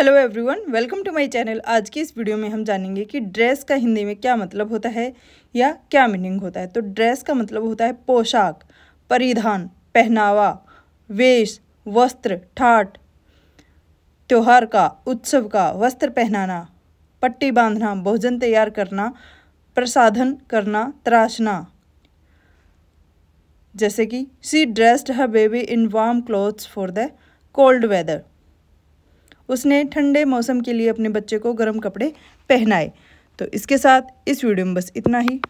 hello everyone welcome to my channel आज की इस वीडियो में हम जानेंगे कि ड्रेस का हिंदी में क्या मतलब होता है या क्या मीनिंग होता है तो ड्रेस का मतलब होता है पोशाक परिधान पहनावा वेश वस्त्र ठाट त्यौहार का उत्सव का वस्त्र पहनाना पट्टी बांधना भोजन तैयार करना प्रसाधन करना तराशना जैसे कि she dressed her baby in warm clothes for the cold weather उसने ठंडे मौसम के लिए अपने बच्चे को गर्म कपड़े पहनाए तो इसके साथ इस वीडियो में बस इतना ही